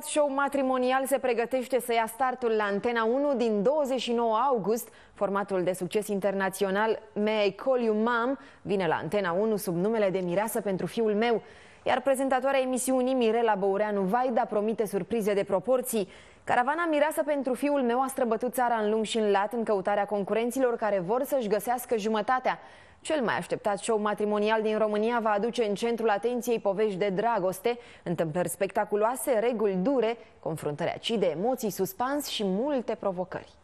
Show matrimonial se pregătește să ia startul la Antena 1 din 29 august. Formatul de succes internațional May I Call You Mom vine la Antena 1 sub numele de Mireasă pentru fiul meu. Iar prezentatoarea emisiunii Mirela Băureanu Vaida promite surprize de proporții. Caravana Mireasă pentru fiul meu a străbătut țara în lung și în lat în căutarea concurenților care vor să-și găsească jumătatea. Cel mai așteptat show matrimonial din România va aduce în centrul atenției povești de dragoste, întâmplări spectaculoase, reguli dure, confruntări acide, emoții, suspans și multe provocări.